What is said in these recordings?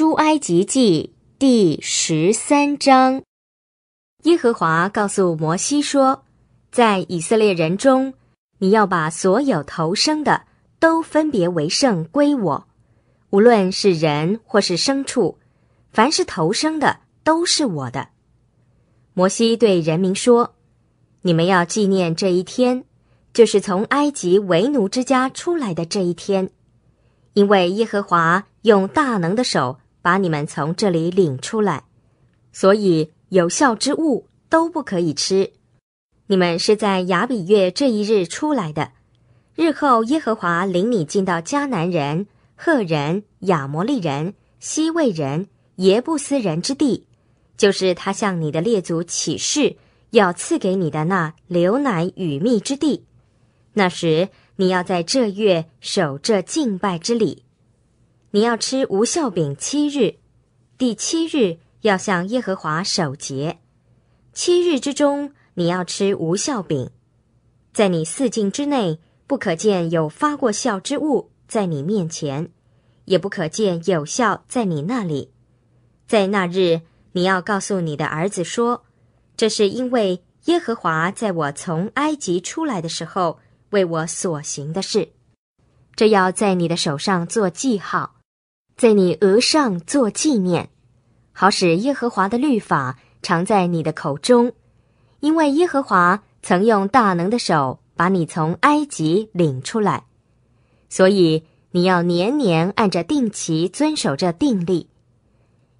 出埃及记第十三章，耶和华告诉摩西说：“在以色列人中，你要把所有投生的都分别为圣归我，无论是人或是牲畜，凡是投生的都是我的。”摩西对人民说：“你们要纪念这一天，就是从埃及为奴之家出来的这一天，因为耶和华用大能的手。”把你们从这里领出来，所以有效之物都不可以吃。你们是在雅比月这一日出来的，日后耶和华领你进到迦南人、赫人、亚摩利人、西魏人、耶布斯人之地，就是他向你的列祖起誓要赐给你的那流奶与蜜之地，那时你要在这月守这敬拜之礼。你要吃无酵饼七日，第七日要向耶和华守节。七日之中你要吃无酵饼，在你四境之内不可见有发过酵之物在你面前，也不可见有酵在你那里。在那日你要告诉你的儿子说：“这是因为耶和华在我从埃及出来的时候为我所行的事。”这要在你的手上做记号。在你额上做纪念，好使耶和华的律法常在你的口中，因为耶和华曾用大能的手把你从埃及领出来，所以你要年年按着定期遵守这定例。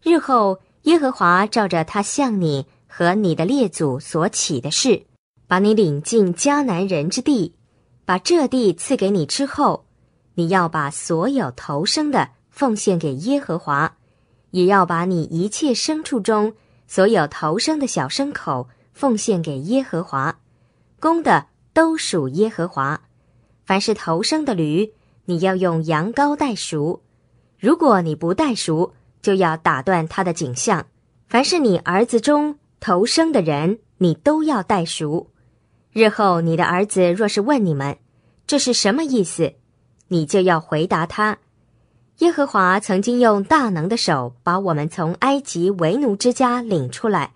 日后耶和华照着他向你和你的列祖所起的事，把你领进迦南人之地，把这地赐给你之后，你要把所有投生的。奉献给耶和华，也要把你一切牲畜中所有头生的小牲口奉献给耶和华。公的都属耶和华。凡是头生的驴，你要用羊羔代赎。如果你不代赎，就要打断它的颈项。凡是你儿子中头生的人，你都要代赎。日后你的儿子若是问你们这是什么意思，你就要回答他。耶和华曾经用大能的手把我们从埃及为奴之家领出来，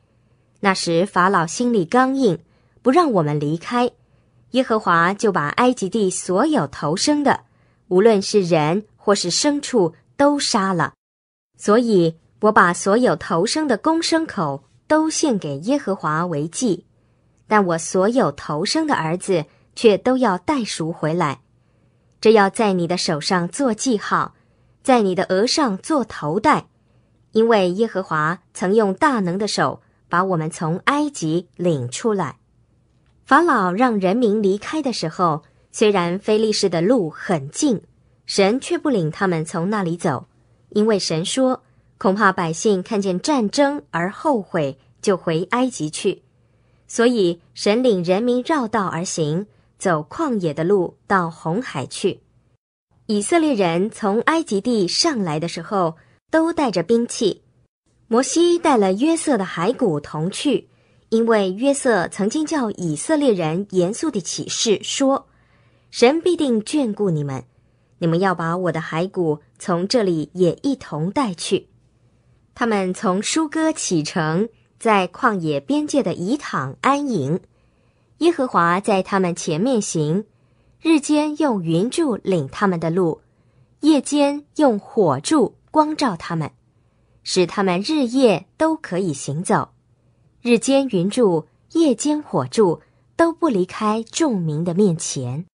那时法老心里刚硬，不让我们离开。耶和华就把埃及地所有投生的，无论是人或是牲畜，都杀了。所以我把所有投生的公牲口都献给耶和华为祭，但我所有投生的儿子却都要代赎回来，这要在你的手上做记号。在你的额上做头戴，因为耶和华曾用大能的手把我们从埃及领出来。法老让人民离开的时候，虽然菲利士的路很近，神却不领他们从那里走，因为神说，恐怕百姓看见战争而后悔，就回埃及去。所以神领人民绕道而行，走旷野的路到红海去。以色列人从埃及地上来的时候，都带着兵器。摩西带了约瑟的骸骨同去，因为约瑟曾经叫以色列人严肃的起誓说：“神必定眷顾你们，你们要把我的骸骨从这里也一同带去。”他们从舒哥启程，在旷野边界的以躺安营。耶和华在他们前面行。日间用云柱领他们的路，夜间用火柱光照他们，使他们日夜都可以行走。日间云柱，夜间火柱，都不离开众民的面前。